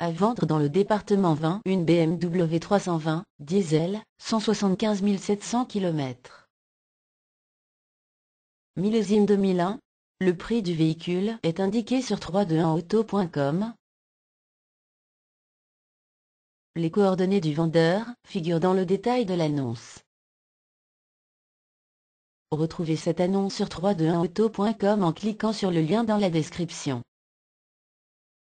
à vendre dans le département 20 une BMW 320, diesel, 175 700 km. Millésime 2001, le prix du véhicule est indiqué sur 321auto.com. Les coordonnées du vendeur figurent dans le détail de l'annonce. Retrouvez cette annonce sur 321auto.com en cliquant sur le lien dans la description.